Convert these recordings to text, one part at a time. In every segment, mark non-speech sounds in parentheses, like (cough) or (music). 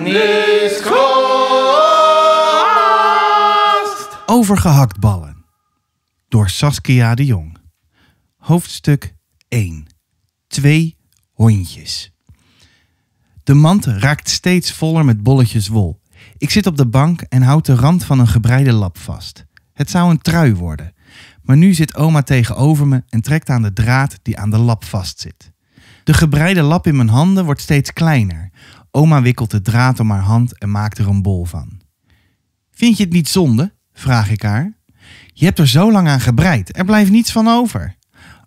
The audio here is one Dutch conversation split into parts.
niets kost. Door Saskia de Jong. Hoofdstuk 1. Twee hondjes. De mand raakt steeds voller met bolletjes wol. Ik zit op de bank en houd de rand van een gebreide lap vast. Het zou een trui worden. Maar nu zit oma tegenover me en trekt aan de draad die aan de lap vastzit. De gebreide lap in mijn handen wordt steeds kleiner. Oma wikkelt de draad om haar hand en maakt er een bol van. Vind je het niet zonde? vraag ik haar. Je hebt er zo lang aan gebreid, er blijft niets van over.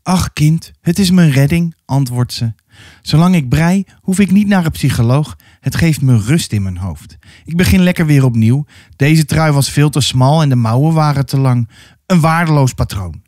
Ach kind, het is mijn redding, antwoordt ze. Zolang ik brei, hoef ik niet naar een psycholoog. Het geeft me rust in mijn hoofd. Ik begin lekker weer opnieuw. Deze trui was veel te smal en de mouwen waren te lang. Een waardeloos patroon.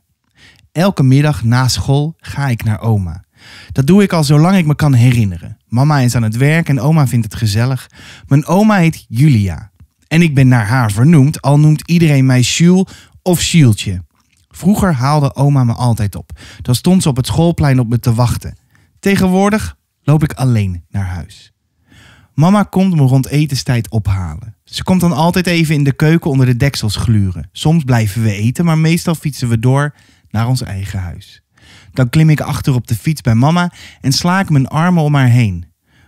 Elke middag na school ga ik naar oma. Dat doe ik al zolang ik me kan herinneren. Mama is aan het werk en oma vindt het gezellig. Mijn oma heet Julia. En ik ben naar haar vernoemd, al noemt iedereen mij Jules of Sieltje. Vroeger haalde oma me altijd op. Dan stond ze op het schoolplein op me te wachten. Tegenwoordig loop ik alleen naar huis. Mama komt me rond etenstijd ophalen. Ze komt dan altijd even in de keuken onder de deksels gluren. Soms blijven we eten, maar meestal fietsen we door naar ons eigen huis. Dan klim ik achter op de fiets bij mama en sla ik mijn armen om haar heen.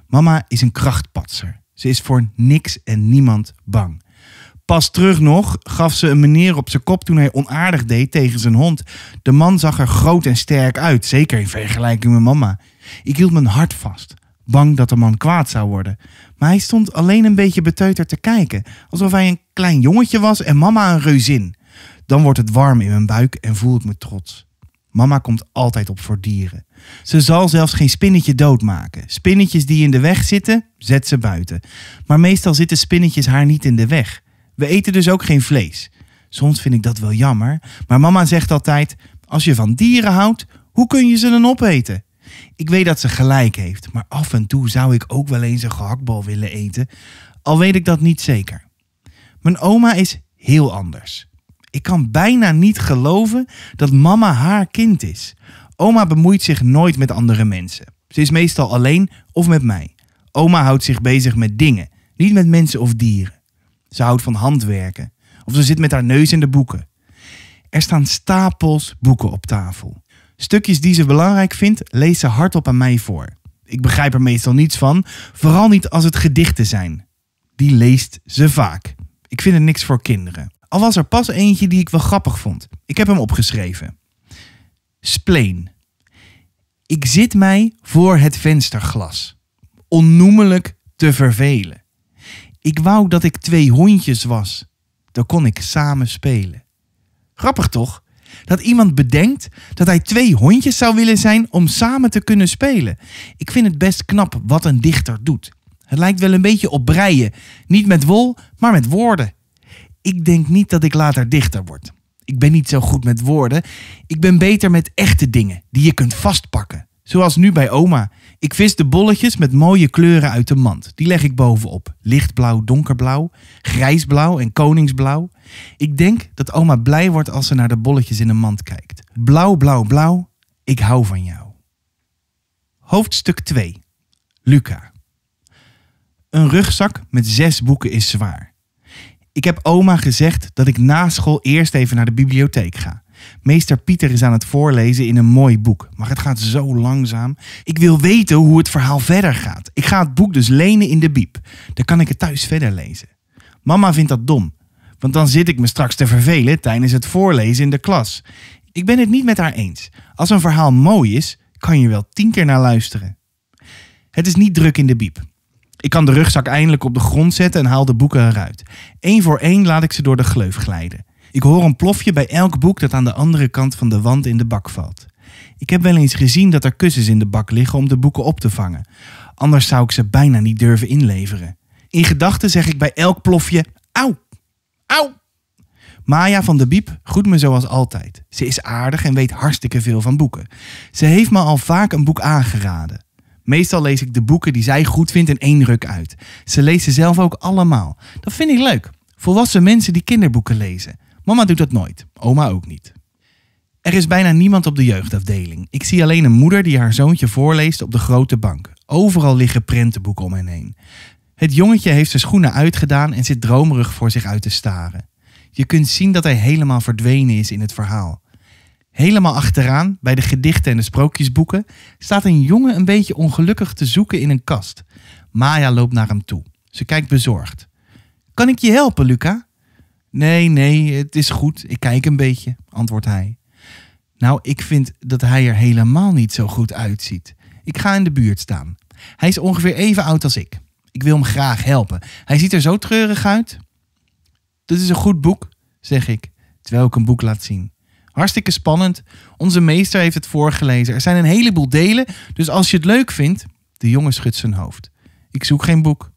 Mama is een krachtpatser. Ze is voor niks en niemand bang. Pas terug nog gaf ze een meneer op zijn kop toen hij onaardig deed tegen zijn hond. De man zag er groot en sterk uit, zeker in vergelijking met mama. Ik hield mijn hart vast, bang dat de man kwaad zou worden. Maar hij stond alleen een beetje beteuterd te kijken, alsof hij een klein jongetje was en mama een reuzin. Dan wordt het warm in mijn buik en voel ik me trots. Mama komt altijd op voor dieren. Ze zal zelfs geen spinnetje doodmaken. Spinnetjes die in de weg zitten, zet ze buiten. Maar meestal zitten spinnetjes haar niet in de weg. We eten dus ook geen vlees. Soms vind ik dat wel jammer, maar mama zegt altijd: als je van dieren houdt, hoe kun je ze dan opeten? Ik weet dat ze gelijk heeft, maar af en toe zou ik ook wel eens een gehaktbal willen eten, al weet ik dat niet zeker. Mijn oma is heel anders. Ik kan bijna niet geloven dat mama haar kind is. Oma bemoeit zich nooit met andere mensen. Ze is meestal alleen of met mij. Oma houdt zich bezig met dingen, niet met mensen of dieren. Ze houdt van handwerken. Of ze zit met haar neus in de boeken. Er staan stapels boeken op tafel. Stukjes die ze belangrijk vindt, leest ze hardop aan mij voor. Ik begrijp er meestal niets van, vooral niet als het gedichten zijn. Die leest ze vaak. Ik vind er niks voor kinderen. Al was er pas eentje die ik wel grappig vond. Ik heb hem opgeschreven. Spleen. Ik zit mij voor het vensterglas. Onnoemelijk te vervelen. Ik wou dat ik twee hondjes was. Dan kon ik samen spelen. Grappig toch? Dat iemand bedenkt dat hij twee hondjes zou willen zijn om samen te kunnen spelen. Ik vind het best knap wat een dichter doet. Het lijkt wel een beetje op breien. Niet met wol, maar met woorden ik denk niet dat ik later dichter word. Ik ben niet zo goed met woorden. Ik ben beter met echte dingen die je kunt vastpakken. Zoals nu bij oma. Ik vis de bolletjes met mooie kleuren uit de mand. Die leg ik bovenop. Lichtblauw, donkerblauw, grijsblauw en koningsblauw. Ik denk dat oma blij wordt als ze naar de bolletjes in de mand kijkt. Blauw, blauw, blauw. Ik hou van jou. Hoofdstuk 2. Luca. Een rugzak met zes boeken is zwaar. Ik heb oma gezegd dat ik na school eerst even naar de bibliotheek ga. Meester Pieter is aan het voorlezen in een mooi boek, maar het gaat zo langzaam. Ik wil weten hoe het verhaal verder gaat. Ik ga het boek dus lenen in de biep. Dan kan ik het thuis verder lezen. Mama vindt dat dom, want dan zit ik me straks te vervelen tijdens het voorlezen in de klas. Ik ben het niet met haar eens. Als een verhaal mooi is, kan je wel tien keer naar luisteren. Het is niet druk in de biep. Ik kan de rugzak eindelijk op de grond zetten en haal de boeken eruit. Eén voor één laat ik ze door de gleuf glijden. Ik hoor een plofje bij elk boek dat aan de andere kant van de wand in de bak valt. Ik heb wel eens gezien dat er kussens in de bak liggen om de boeken op te vangen. Anders zou ik ze bijna niet durven inleveren. In gedachten zeg ik bij elk plofje: Auw! Auw! Maya van de Biep groet me zoals altijd. Ze is aardig en weet hartstikke veel van boeken. Ze heeft me al vaak een boek aangeraden. Meestal lees ik de boeken die zij goed vindt in één ruk uit. Ze leest ze zelf ook allemaal. Dat vind ik leuk. Volwassen mensen die kinderboeken lezen. Mama doet dat nooit, oma ook niet. Er is bijna niemand op de jeugdafdeling. Ik zie alleen een moeder die haar zoontje voorleest op de grote bank. Overal liggen prentenboeken om hen heen. Het jongetje heeft zijn schoenen uitgedaan en zit dromerig voor zich uit te staren. Je kunt zien dat hij helemaal verdwenen is in het verhaal. Helemaal achteraan, bij de gedichten en de sprookjesboeken, staat een jongen een beetje ongelukkig te zoeken in een kast. Maya loopt naar hem toe. Ze kijkt bezorgd. Kan ik je helpen, Luca? Nee, nee, het is goed. Ik kijk een beetje, antwoordt hij. Nou, ik vind dat hij er helemaal niet zo goed uitziet. Ik ga in de buurt staan. Hij is ongeveer even oud als ik. Ik wil hem graag helpen. Hij ziet er zo treurig uit. Dit is een goed boek, zeg ik, terwijl ik een boek laat zien. Hartstikke spannend. Onze meester heeft het voorgelezen. Er zijn een heleboel delen. Dus als je het leuk vindt, de jongen schudt zijn hoofd. Ik zoek geen boek.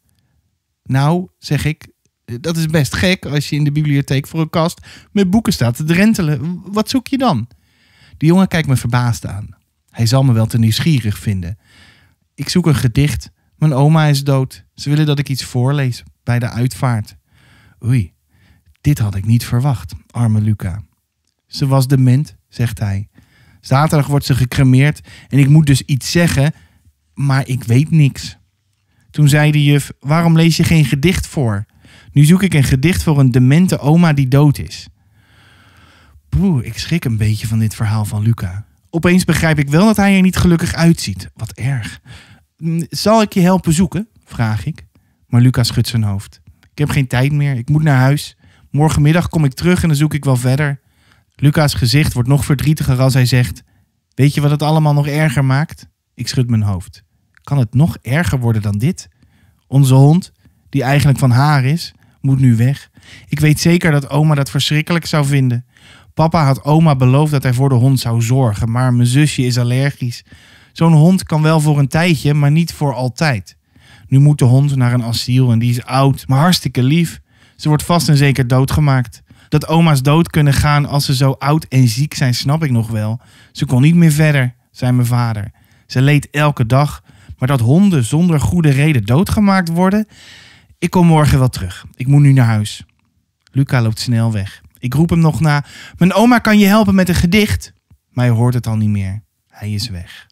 Nou, zeg ik, eh, dat is best gek als je in de bibliotheek voor een kast met boeken staat te drentelen. Wat zoek je dan? De jongen kijkt me verbaasd aan. Hij zal me wel te nieuwsgierig vinden. Ik zoek een gedicht. Mijn oma is dood. Ze willen dat ik iets voorlees bij de uitvaart. Oei, dit had ik niet verwacht, arme Luca. Ze was dement, zegt hij. Zaterdag wordt ze gecremeerd en ik moet dus iets zeggen, maar ik weet niks. Toen zei de juf: Waarom lees je geen gedicht voor? Nu zoek ik een gedicht voor een demente oma die dood is. Boe, ik schrik een beetje van dit verhaal van Luca. Opeens begrijp ik wel dat hij er niet gelukkig uitziet. Wat erg. Mm, zal ik je helpen zoeken? vraag ik. Maar Luca schudt zijn hoofd. Ik heb geen tijd meer, ik moet naar huis. Morgenmiddag kom ik terug en dan zoek ik wel verder. Lucas' gezicht wordt nog verdrietiger als hij zegt: Weet je wat het allemaal nog erger maakt? Ik schud mijn hoofd. Kan het nog erger worden dan dit? Onze hond, die eigenlijk van haar is, moet nu weg. Ik weet zeker dat oma dat verschrikkelijk zou vinden. Papa had oma beloofd dat hij voor de hond zou zorgen, maar mijn zusje is allergisch. Zo'n hond kan wel voor een tijdje, maar niet voor altijd. Nu moet de hond naar een asiel en die is oud, maar hartstikke lief. Ze wordt vast en zeker doodgemaakt dat oma's dood kunnen gaan als ze zo oud en ziek zijn, snap ik nog wel. Ze kon niet meer verder, zei mijn vader. Ze leed elke dag. Maar dat honden zonder goede reden doodgemaakt worden. Ik kom morgen wel terug. Ik moet nu naar huis. Luca loopt snel weg. Ik roep hem nog na. Mijn oma kan je helpen met een gedicht. Maar hij hoort het al niet meer. Hij is weg.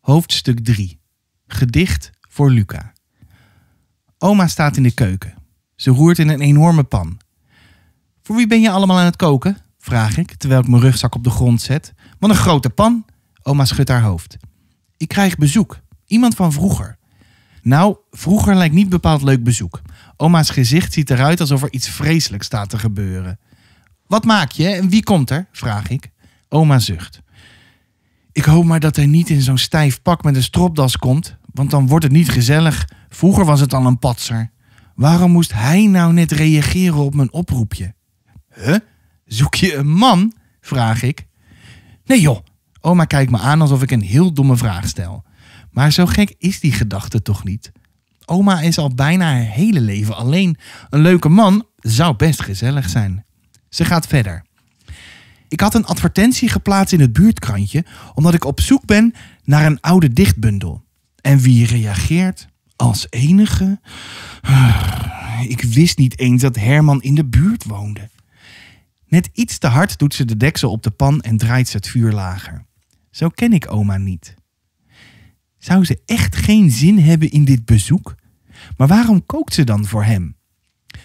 Hoofdstuk 3. Gedicht voor Luca. Oma staat in de keuken. Ze roert in een enorme pan. Voor wie ben je allemaal aan het koken? Vraag ik, terwijl ik mijn rugzak op de grond zet. Wat een grote pan. Oma schudt haar hoofd. Ik krijg bezoek. Iemand van vroeger. Nou, vroeger lijkt niet bepaald leuk bezoek. Oma's gezicht ziet eruit alsof er iets vreselijks staat te gebeuren. Wat maak je en wie komt er? vraag ik. Oma zucht. Ik hoop maar dat hij niet in zo'n stijf pak met een stropdas komt, want dan wordt het niet gezellig. Vroeger was het al een patser. Waarom moest hij nou net reageren op mijn oproepje? Huh? Zoek je een man? Vraag ik. Nee joh, oma kijkt me aan alsof ik een heel domme vraag stel. Maar zo gek is die gedachte toch niet? Oma is al bijna haar hele leven alleen. Een leuke man zou best gezellig zijn. Ze gaat verder. Ik had een advertentie geplaatst in het buurtkrantje omdat ik op zoek ben naar een oude dichtbundel. En wie reageert? Als enige? Ik wist niet eens dat Herman in de buurt woonde. Net iets te hard doet ze de deksel op de pan en draait ze het vuur lager. Zo ken ik oma niet. Zou ze echt geen zin hebben in dit bezoek? Maar waarom kookt ze dan voor hem?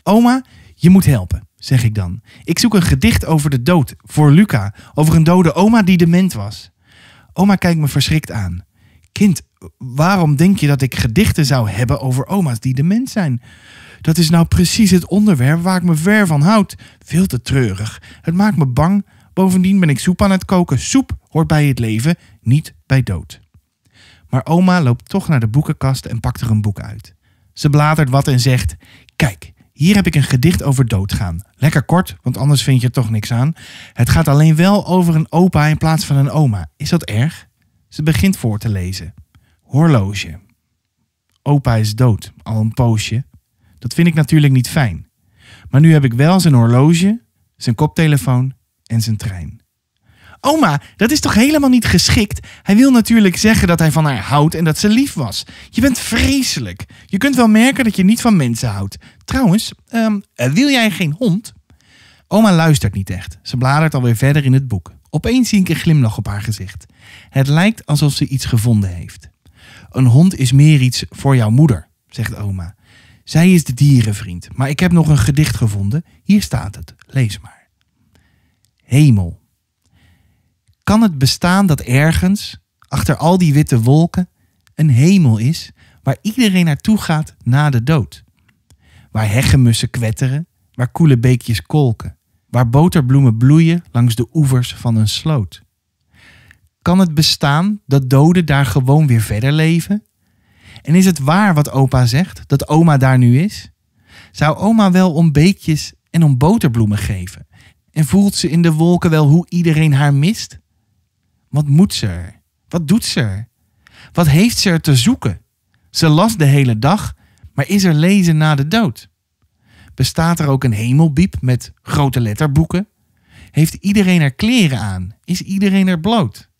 Oma, je moet helpen, zeg ik dan. Ik zoek een gedicht over de dood voor Luca, over een dode oma die dement was. Oma kijkt me verschrikt aan. Kind, waarom denk je dat ik gedichten zou hebben over oma's die dement zijn? Dat is nou precies het onderwerp waar ik me ver van houd. Veel te treurig. Het maakt me bang. Bovendien ben ik soep aan het koken. Soep hoort bij het leven, niet bij dood. Maar oma loopt toch naar de boekenkast en pakt er een boek uit. Ze bladert wat en zegt: Kijk, hier heb ik een gedicht over doodgaan. Lekker kort, want anders vind je er toch niks aan. Het gaat alleen wel over een opa in plaats van een oma. Is dat erg? Ze begint voor te lezen. Horloge. Opa is dood, al een poosje. Dat vind ik natuurlijk niet fijn. Maar nu heb ik wel zijn horloge, zijn koptelefoon en zijn trein. Oma, dat is toch helemaal niet geschikt? Hij wil natuurlijk zeggen dat hij van haar houdt en dat ze lief was. Je bent vreselijk. Je kunt wel merken dat je niet van mensen houdt. Trouwens, ehm, eh, wil jij geen hond? Oma luistert niet echt. Ze bladert alweer verder in het boek. Opeens zie ik een glimlach op haar gezicht. Het lijkt alsof ze iets gevonden heeft. Een hond is meer iets voor jouw moeder, zegt oma. Zij is de dierenvriend, maar ik heb nog een gedicht gevonden. Hier staat het, lees maar. Hemel. Kan het bestaan dat ergens, achter al die witte wolken, een hemel is waar iedereen naartoe gaat na de dood? Waar heggenussen kwetteren, waar koele beekjes kolken, waar boterbloemen bloeien langs de oevers van een sloot? Kan het bestaan dat doden daar gewoon weer verder leven en is het waar wat opa zegt, dat oma daar nu is? Zou oma wel om beekjes en om boterbloemen geven? En voelt ze in de wolken wel hoe iedereen haar mist? Wat moet ze er? Wat doet ze er? Wat heeft ze er te zoeken? Ze las de hele dag, maar is er lezen na de dood? Bestaat er ook een hemelbiep met grote letterboeken? Heeft iedereen er kleren aan? Is iedereen er bloot?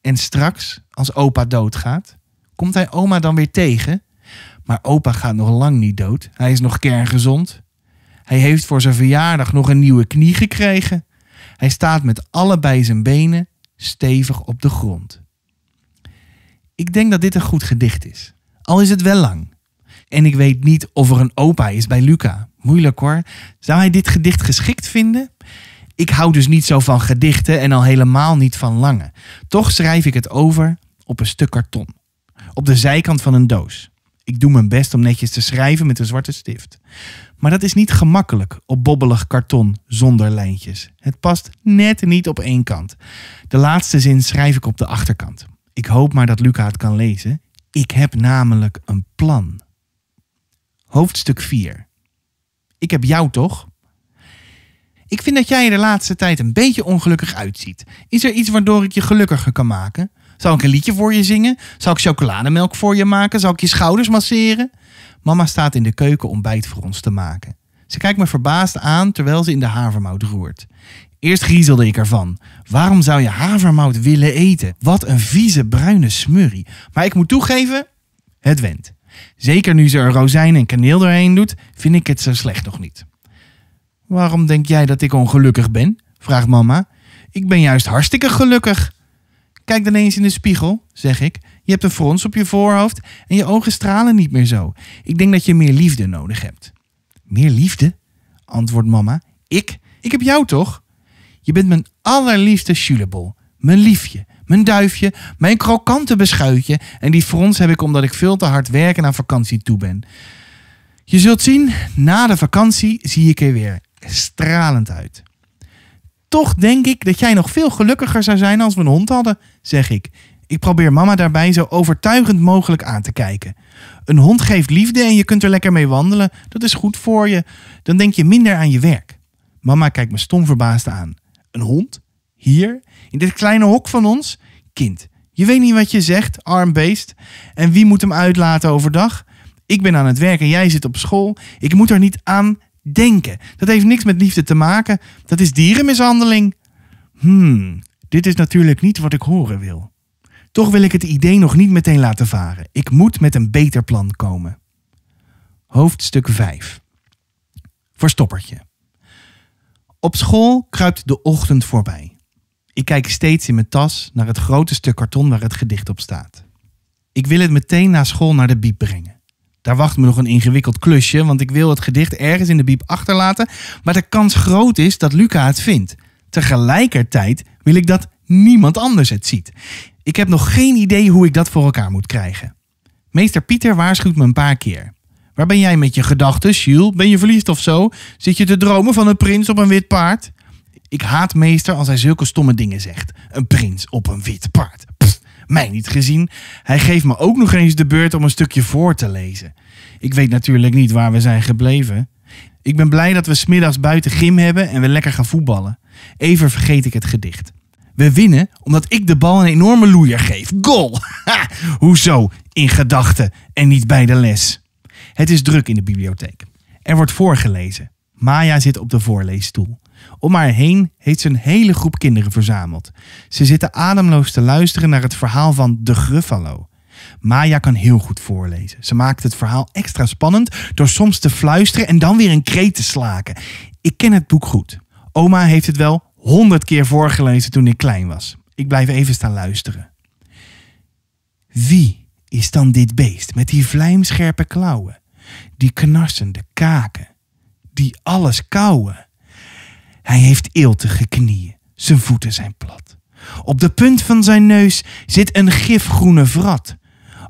En straks, als opa doodgaat, komt hij oma dan weer tegen. Maar opa gaat nog lang niet dood. Hij is nog kerngezond. Hij heeft voor zijn verjaardag nog een nieuwe knie gekregen. Hij staat met allebei zijn benen stevig op de grond. Ik denk dat dit een goed gedicht is. Al is het wel lang. En ik weet niet of er een opa is bij Luca. Moeilijk hoor. Zou hij dit gedicht geschikt vinden? Ik hou dus niet zo van gedichten en al helemaal niet van lange. Toch schrijf ik het over op een stuk karton op de zijkant van een doos. Ik doe mijn best om netjes te schrijven met een zwarte stift. Maar dat is niet gemakkelijk op bobbelig karton zonder lijntjes. Het past net niet op één kant. De laatste zin schrijf ik op de achterkant. Ik hoop maar dat Luca het kan lezen. Ik heb namelijk een plan. Hoofdstuk 4. Ik heb jou toch? Ik vind dat jij er de laatste tijd een beetje ongelukkig uitziet. Is er iets waardoor ik je gelukkiger kan maken? Zal ik een liedje voor je zingen? Zal ik chocolademelk voor je maken? Zal ik je schouders masseren? Mama staat in de keuken ontbijt voor ons te maken. Ze kijkt me verbaasd aan terwijl ze in de havermout roert. Eerst griezelde ik ervan. Waarom zou je havermout willen eten? Wat een vieze bruine smurrie. Maar ik moet toegeven, het went. Zeker nu ze er rozijn en kaneel doorheen doet, vind ik het zo slecht nog niet. Waarom denk jij dat ik ongelukkig ben? vraagt mama. Ik ben juist hartstikke gelukkig. Kijk dan eens in de spiegel, zeg ik. Je hebt een frons op je voorhoofd en je ogen stralen niet meer zo. Ik denk dat je meer liefde nodig hebt. Meer liefde? antwoordt mama. Ik? Ik heb jou toch? Je bent mijn allerliefste chulebol, mijn liefje, mijn duifje, mijn krokante beschuitje. En die frons heb ik omdat ik veel te hard werken en aan vakantie toe ben. Je zult zien, na de vakantie zie ik er weer stralend uit. Toch denk ik dat jij nog veel gelukkiger zou zijn als we een hond hadden, zeg ik. Ik probeer mama daarbij zo overtuigend mogelijk aan te kijken. Een hond geeft liefde en je kunt er lekker mee wandelen. Dat is goed voor je. Dan denk je minder aan je werk. Mama kijkt me stom verbaasd aan. Een hond? Hier? In dit kleine hok van ons? Kind, je weet niet wat je zegt, arm beest. En wie moet hem uitlaten overdag? Ik ben aan het werk en jij zit op school. Ik moet er niet aan denken. Dat heeft niks met liefde te maken. Dat is dierenmishandeling. Hmm, dit is natuurlijk niet wat ik horen wil. Toch wil ik het idee nog niet meteen laten varen. Ik moet met een beter plan komen. Hoofdstuk 5. Verstoppertje. Op school kruipt de ochtend voorbij. Ik kijk steeds in mijn tas naar het grote stuk karton waar het gedicht op staat. Ik wil het meteen na school naar de biep brengen daar wacht me nog een ingewikkeld klusje, want ik wil het gedicht ergens in de biep achterlaten, maar de kans groot is dat Luca het vindt. Tegelijkertijd wil ik dat niemand anders het ziet. Ik heb nog geen idee hoe ik dat voor elkaar moet krijgen. Meester Pieter waarschuwt me een paar keer. Waar ben jij met je gedachten, Jules? Ben je verliefd of zo? Zit je te dromen van een prins op een wit paard? Ik haat meester als hij zulke stomme dingen zegt. Een prins op een wit paard mij niet gezien. Hij geeft me ook nog eens de beurt om een stukje voor te lezen. Ik weet natuurlijk niet waar we zijn gebleven. Ik ben blij dat we smiddags buiten gym hebben en we lekker gaan voetballen. Even vergeet ik het gedicht. We winnen omdat ik de bal een enorme loeier geef. Goal! (laughs) Hoezo? In gedachten en niet bij de les. Het is druk in de bibliotheek. Er wordt voorgelezen. Maya zit op de voorleesstoel. Om haar heen heeft ze een hele groep kinderen verzameld. Ze zitten ademloos te luisteren naar het verhaal van de Gruffalo. Maya kan heel goed voorlezen. Ze maakt het verhaal extra spannend door soms te fluisteren en dan weer een kreet te slaken. Ik ken het boek goed. Oma heeft het wel honderd keer voorgelezen toen ik klein was. Ik blijf even staan luisteren. Wie is dan dit beest met die vlijmscherpe klauwen, die knarsende kaken, die alles kauwen? Hij heeft eeltige knieën. Zijn voeten zijn plat. Op de punt van zijn neus zit een gifgroene vrat.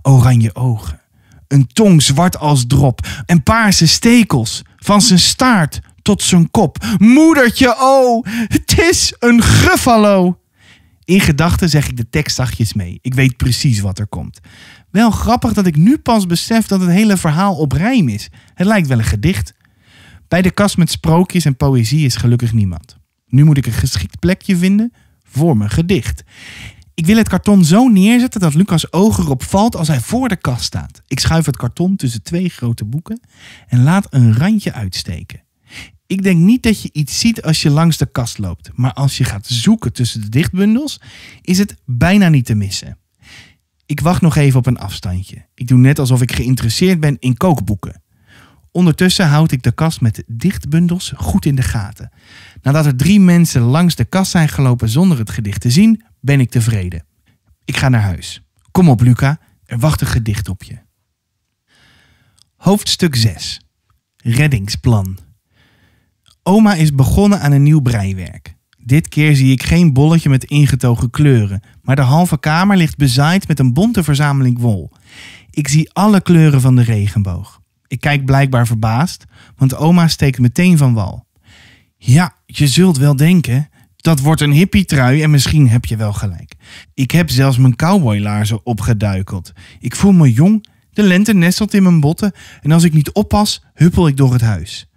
Oranje ogen. Een tong zwart als drop. En paarse stekels. Van zijn staart tot zijn kop. Moedertje, oh, het is een guffalo. In gedachten zeg ik de tekst zachtjes mee. Ik weet precies wat er komt. Wel grappig dat ik nu pas besef dat het hele verhaal op rijm is. Het lijkt wel een gedicht. Bij de kast met sprookjes en poëzie is gelukkig niemand. Nu moet ik een geschikt plekje vinden voor mijn gedicht. Ik wil het karton zo neerzetten dat Lucas ogen erop valt als hij voor de kast staat. Ik schuif het karton tussen twee grote boeken en laat een randje uitsteken. Ik denk niet dat je iets ziet als je langs de kast loopt, maar als je gaat zoeken tussen de dichtbundels, is het bijna niet te missen. Ik wacht nog even op een afstandje. Ik doe net alsof ik geïnteresseerd ben in kookboeken. Ondertussen houd ik de kast met dichtbundels goed in de gaten. Nadat er drie mensen langs de kast zijn gelopen zonder het gedicht te zien, ben ik tevreden. Ik ga naar huis. Kom op, Luca, er wacht een gedicht op je. Hoofdstuk 6 Reddingsplan. Oma is begonnen aan een nieuw breiwerk. Dit keer zie ik geen bolletje met ingetogen kleuren, maar de halve kamer ligt bezaaid met een bonte verzameling wol. Ik zie alle kleuren van de regenboog. Ik kijk blijkbaar verbaasd, want oma steekt meteen van wal. Ja, je zult wel denken, dat wordt een hippietrui en misschien heb je wel gelijk. Ik heb zelfs mijn cowboylaarzen opgeduikeld. Ik voel me jong, de lente nestelt in mijn botten en als ik niet oppas, huppel ik door het huis.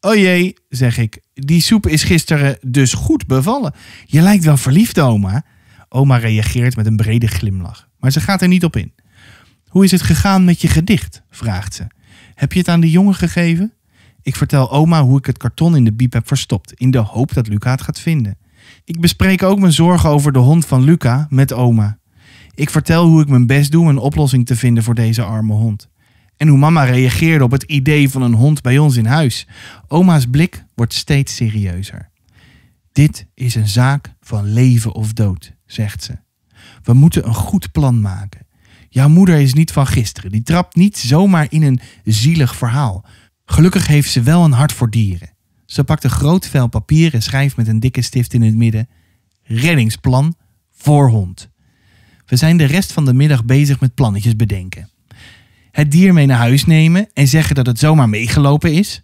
O oh jee, zeg ik, die soep is gisteren dus goed bevallen. Je lijkt wel verliefd, oma. Oma reageert met een brede glimlach, maar ze gaat er niet op in. Hoe is het gegaan met je gedicht? vraagt ze. Heb je het aan de jongen gegeven? Ik vertel oma hoe ik het karton in de biep heb verstopt, in de hoop dat Luca het gaat vinden. Ik bespreek ook mijn zorgen over de hond van Luca met oma. Ik vertel hoe ik mijn best doe een oplossing te vinden voor deze arme hond. En hoe mama reageerde op het idee van een hond bij ons in huis. Oma's blik wordt steeds serieuzer. Dit is een zaak van leven of dood, zegt ze. We moeten een goed plan maken. Jouw moeder is niet van gisteren. Die trapt niet zomaar in een zielig verhaal. Gelukkig heeft ze wel een hart voor dieren. Ze pakt een groot vel papier en schrijft met een dikke stift in het midden: Reddingsplan voor hond. We zijn de rest van de middag bezig met plannetjes bedenken. Het dier mee naar huis nemen en zeggen dat het zomaar meegelopen is.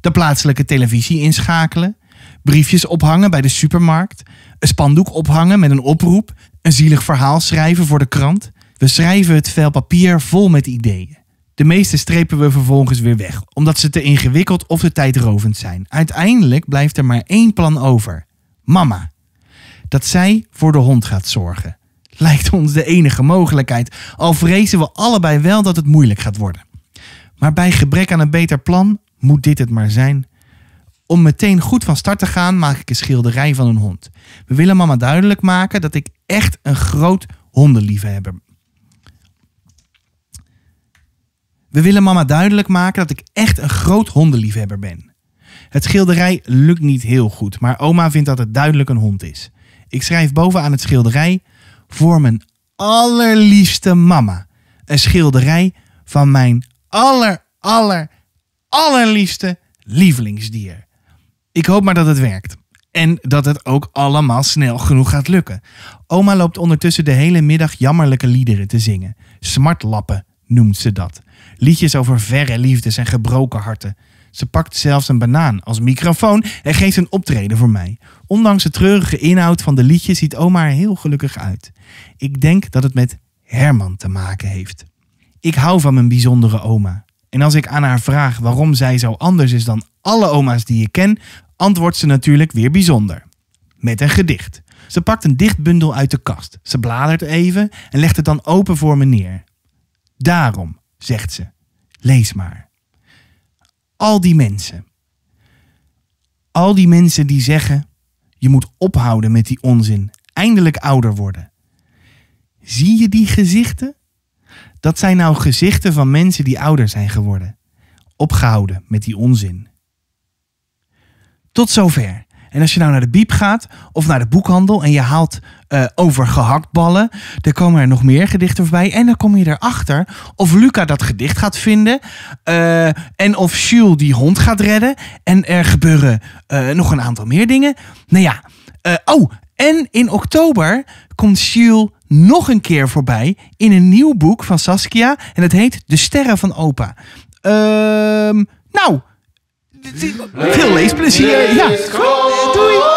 De plaatselijke televisie inschakelen. Briefjes ophangen bij de supermarkt. Een spandoek ophangen met een oproep. Een zielig verhaal schrijven voor de krant. We schrijven het vel papier vol met ideeën. De meeste strepen we vervolgens weer weg, omdat ze te ingewikkeld of te tijdrovend zijn. Uiteindelijk blijft er maar één plan over: mama. Dat zij voor de hond gaat zorgen. Lijkt ons de enige mogelijkheid, al vrezen we allebei wel dat het moeilijk gaat worden. Maar bij gebrek aan een beter plan moet dit het maar zijn. Om meteen goed van start te gaan, maak ik een schilderij van een hond. We willen mama duidelijk maken dat ik echt een groot hondenliefhebber We willen mama duidelijk maken dat ik echt een groot hondenliefhebber ben. Het schilderij lukt niet heel goed, maar oma vindt dat het duidelijk een hond is. Ik schrijf bovenaan het schilderij voor mijn allerliefste mama. Een schilderij van mijn aller, aller, allerliefste lievelingsdier. Ik hoop maar dat het werkt. En dat het ook allemaal snel genoeg gaat lukken. Oma loopt ondertussen de hele middag jammerlijke liederen te zingen. Smartlappen noemt ze dat. Liedjes over verre liefdes en gebroken harten. Ze pakt zelfs een banaan als microfoon en geeft een optreden voor mij. Ondanks de treurige inhoud van de liedjes ziet oma er heel gelukkig uit. Ik denk dat het met Herman te maken heeft. Ik hou van mijn bijzondere oma. En als ik aan haar vraag waarom zij zo anders is dan alle oma's die ik ken, antwoordt ze natuurlijk weer bijzonder. Met een gedicht. Ze pakt een dichtbundel uit de kast. Ze bladert even en legt het dan open voor me neer. Daarom, zegt ze. Lees maar. Al die mensen. Al die mensen die zeggen: je moet ophouden met die onzin, eindelijk ouder worden. Zie je die gezichten? Dat zijn nou gezichten van mensen die ouder zijn geworden, opgehouden met die onzin. Tot zover. En als je nou naar de biep gaat of naar de boekhandel en je haalt uh, eh, over gehaktballen, dan komen er nog meer gedichten voorbij. En dan kom je erachter of Luca dat gedicht gaat vinden eh, en of Jules die hond gaat redden. En er gebeuren eh, nog een aantal meer dingen. Nou ja, oh, en in oktober komt Jules nog een keer voorbij in een nieuw boek van Saskia. En het heet De Sterren van Opa. Ehm, nou, veel leesplezier. Ja. Doei.